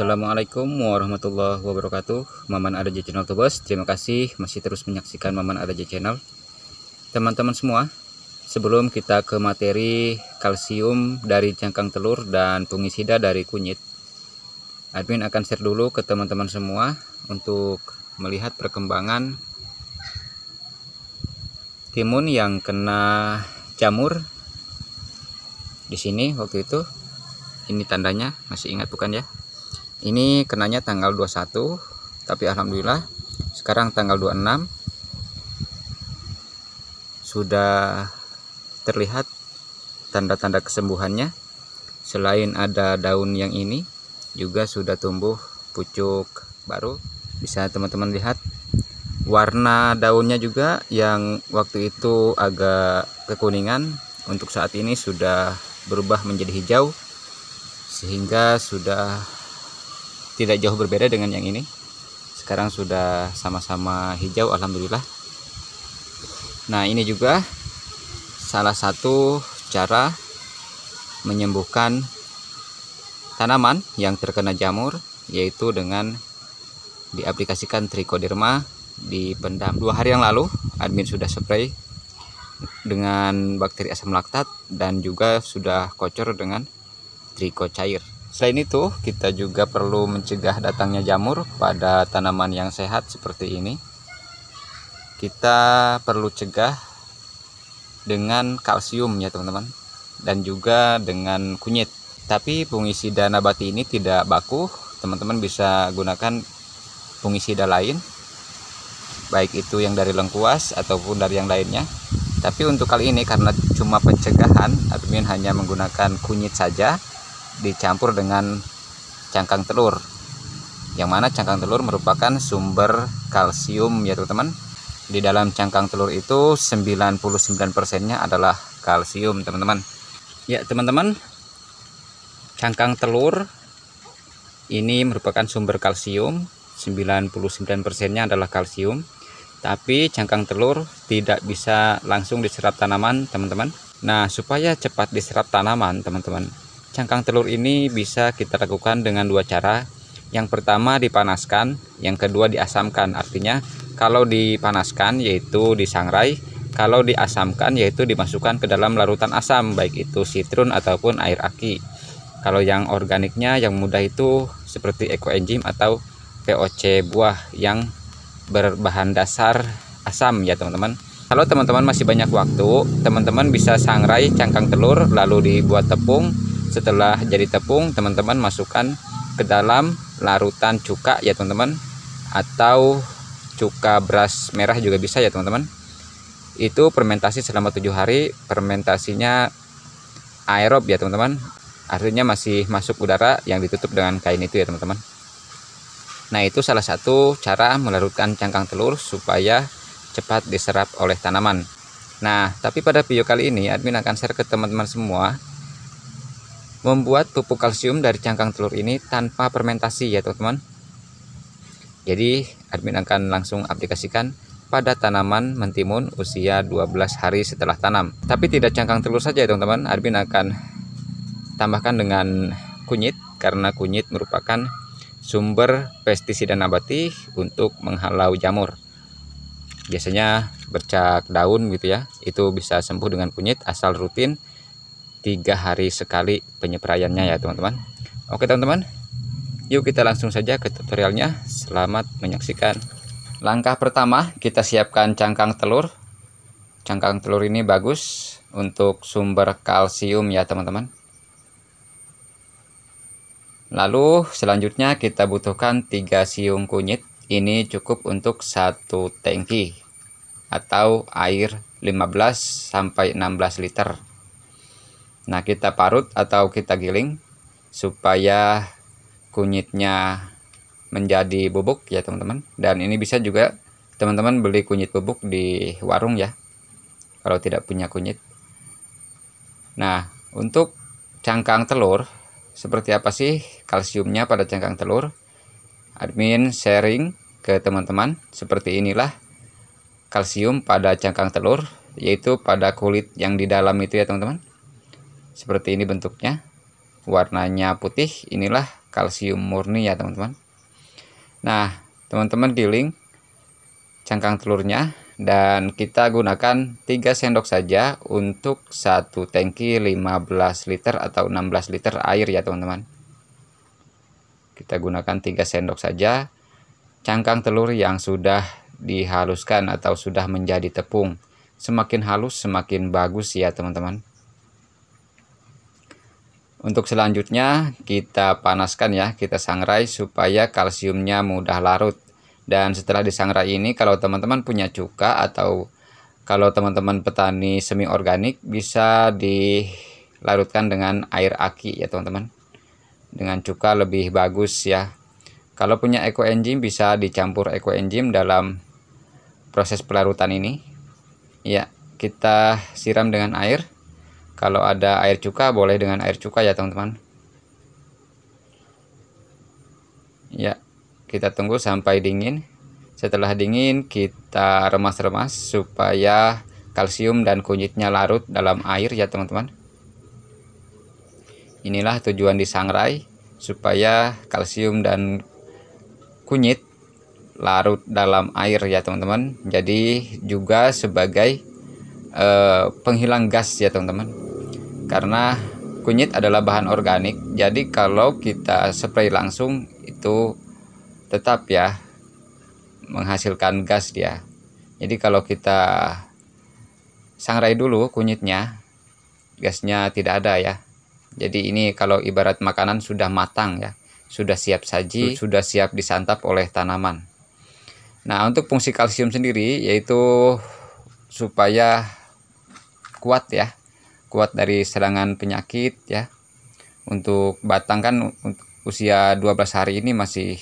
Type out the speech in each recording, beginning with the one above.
Assalamualaikum warahmatullahi wabarakatuh Maman RJ Channel tuh Terima kasih masih terus menyaksikan Maman RJ Channel Teman-teman semua Sebelum kita ke materi kalsium dari cangkang telur dan fungisida dari kunyit Admin akan share dulu ke teman-teman semua Untuk melihat perkembangan timun yang kena jamur di sini waktu itu ini tandanya masih ingat bukan ya ini kenanya tanggal 21 tapi alhamdulillah sekarang tanggal 26 sudah terlihat tanda-tanda kesembuhannya selain ada daun yang ini juga sudah tumbuh pucuk baru bisa teman-teman lihat warna daunnya juga yang waktu itu agak kekuningan untuk saat ini sudah berubah menjadi hijau sehingga sudah tidak jauh berbeda dengan yang ini sekarang sudah sama-sama hijau Alhamdulillah nah ini juga salah satu cara menyembuhkan tanaman yang terkena jamur yaitu dengan diaplikasikan trichoderma di pendam dua hari yang lalu admin sudah spray dengan bakteri asam laktat dan juga sudah kocor dengan triko cair Selain itu, kita juga perlu mencegah datangnya jamur pada tanaman yang sehat seperti ini. Kita perlu cegah dengan kalsium ya teman-teman dan juga dengan kunyit. Tapi fungisida nabati ini tidak baku, teman-teman bisa gunakan fungisida lain baik itu yang dari lengkuas ataupun dari yang lainnya. Tapi untuk kali ini karena cuma pencegahan, admin hanya menggunakan kunyit saja dicampur dengan cangkang telur yang mana cangkang telur merupakan sumber kalsium ya teman-teman di dalam cangkang telur itu 99% nya adalah kalsium teman-teman ya teman-teman cangkang telur ini merupakan sumber kalsium 99% nya adalah kalsium tapi cangkang telur tidak bisa langsung diserap tanaman teman-teman nah supaya cepat diserap tanaman teman-teman Cangkang telur ini bisa kita lakukan dengan dua cara. Yang pertama dipanaskan, yang kedua diasamkan. Artinya kalau dipanaskan yaitu disangrai, kalau diasamkan yaitu dimasukkan ke dalam larutan asam baik itu sitrun ataupun air aki. Kalau yang organiknya yang mudah itu seperti ekoenzim atau poc buah yang berbahan dasar asam ya teman-teman. Kalau teman-teman masih banyak waktu, teman-teman bisa sangrai cangkang telur lalu dibuat tepung setelah jadi tepung teman-teman masukkan ke dalam larutan cuka ya teman-teman atau cuka beras merah juga bisa ya teman-teman itu fermentasi selama tujuh hari fermentasinya aerob ya teman-teman artinya masih masuk udara yang ditutup dengan kain itu ya teman-teman nah itu salah satu cara melarutkan cangkang telur supaya cepat diserap oleh tanaman nah tapi pada video kali ini admin akan share ke teman-teman semua membuat pupuk kalsium dari cangkang telur ini tanpa fermentasi ya teman-teman jadi admin akan langsung aplikasikan pada tanaman mentimun usia 12 hari setelah tanam tapi tidak cangkang telur saja ya, teman-teman admin akan tambahkan dengan kunyit karena kunyit merupakan sumber pestisida nabati untuk menghalau jamur biasanya bercak daun gitu ya itu bisa sembuh dengan kunyit asal rutin tiga hari sekali penyeprayannya ya teman-teman oke teman-teman yuk kita langsung saja ke tutorialnya selamat menyaksikan langkah pertama kita siapkan cangkang telur cangkang telur ini bagus untuk sumber kalsium ya teman-teman lalu selanjutnya kita butuhkan tiga siung kunyit ini cukup untuk satu tangki atau air 15 sampai 16 liter Nah, kita parut atau kita giling supaya kunyitnya menjadi bubuk ya, teman-teman. Dan ini bisa juga teman-teman beli kunyit bubuk di warung ya. Kalau tidak punya kunyit. Nah, untuk cangkang telur, seperti apa sih kalsiumnya pada cangkang telur? Admin sharing ke teman-teman, seperti inilah kalsium pada cangkang telur, yaitu pada kulit yang di dalam itu ya, teman-teman seperti ini bentuknya. Warnanya putih, inilah kalsium murni ya teman-teman. Nah, teman-teman giling cangkang telurnya dan kita gunakan 3 sendok saja untuk satu tangki 15 liter atau 16 liter air ya teman-teman. Kita gunakan 3 sendok saja cangkang telur yang sudah dihaluskan atau sudah menjadi tepung. Semakin halus semakin bagus ya teman-teman. Untuk selanjutnya kita panaskan ya, kita sangrai supaya kalsiumnya mudah larut. Dan setelah disangrai ini kalau teman-teman punya cuka atau kalau teman-teman petani semi organik bisa dilarutkan dengan air aki ya teman-teman. Dengan cuka lebih bagus ya. Kalau punya eco ekoenzim bisa dicampur eco ekoenzim dalam proses pelarutan ini. Ya, kita siram dengan air. Kalau ada air cuka boleh dengan air cuka ya teman-teman. Ya, kita tunggu sampai dingin. Setelah dingin kita remas-remas supaya kalsium dan kunyitnya larut dalam air ya teman-teman. Inilah tujuan disangrai supaya kalsium dan kunyit larut dalam air ya teman-teman. Jadi juga sebagai eh, penghilang gas ya teman-teman karena kunyit adalah bahan organik jadi kalau kita spray langsung itu tetap ya menghasilkan gas dia jadi kalau kita sangrai dulu kunyitnya gasnya tidak ada ya jadi ini kalau ibarat makanan sudah matang ya sudah siap saji sudah siap disantap oleh tanaman nah untuk fungsi kalsium sendiri yaitu supaya kuat ya kuat dari serangan penyakit ya untuk batang kan usia 12 hari ini masih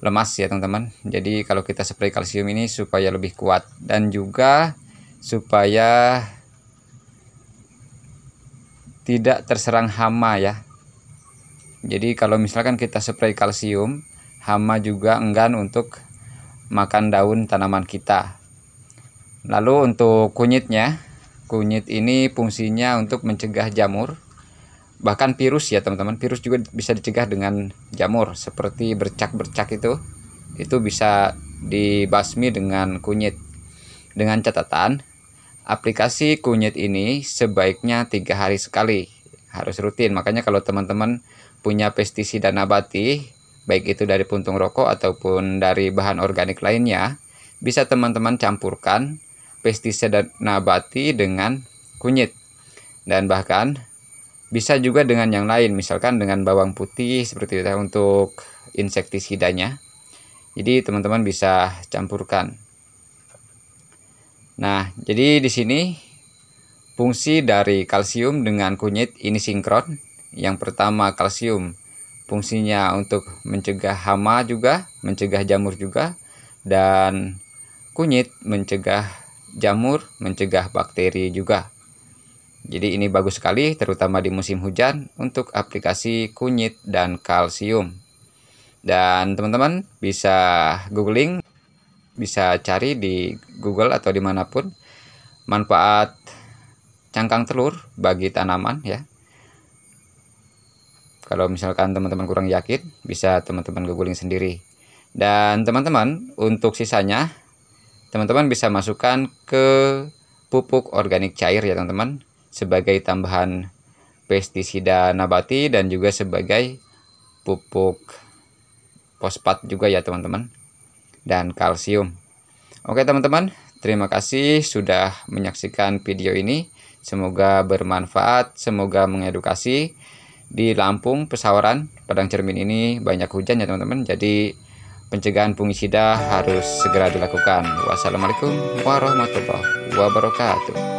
lemas ya teman-teman jadi kalau kita spray kalsium ini supaya lebih kuat dan juga supaya tidak terserang hama ya jadi kalau misalkan kita spray kalsium hama juga enggan untuk makan daun tanaman kita lalu untuk kunyitnya Kunyit ini fungsinya untuk mencegah jamur, bahkan virus ya teman-teman. Virus juga bisa dicegah dengan jamur, seperti bercak-bercak itu. Itu bisa dibasmi dengan kunyit. Dengan catatan, aplikasi kunyit ini sebaiknya tiga hari sekali. Harus rutin, makanya kalau teman-teman punya pestisida nabati, baik itu dari puntung rokok ataupun dari bahan organik lainnya, bisa teman-teman campurkan pestisida nabati dengan kunyit dan bahkan bisa juga dengan yang lain misalkan dengan bawang putih seperti itu untuk insektisidanya jadi teman-teman bisa campurkan nah jadi di sini fungsi dari kalsium dengan kunyit ini sinkron yang pertama kalsium fungsinya untuk mencegah hama juga mencegah jamur juga dan kunyit mencegah jamur, mencegah bakteri juga. Jadi ini bagus sekali terutama di musim hujan untuk aplikasi kunyit dan kalsium. Dan teman-teman bisa googling, bisa cari di Google atau dimanapun manfaat cangkang telur bagi tanaman ya. Kalau misalkan teman-teman kurang yakin, bisa teman-teman googling sendiri. Dan teman-teman, untuk sisanya teman-teman bisa masukkan ke pupuk organik cair ya teman-teman sebagai tambahan pestisida nabati dan juga sebagai pupuk fosfat juga ya teman-teman dan kalsium. Oke teman-teman, terima kasih sudah menyaksikan video ini. Semoga bermanfaat, semoga mengedukasi. Di Lampung, Pesawaran, Padang Cermin ini banyak hujan ya teman-teman. Jadi pencegahan fungisida harus segera dilakukan. Wassalamualaikum warahmatullahi wabarakatuh.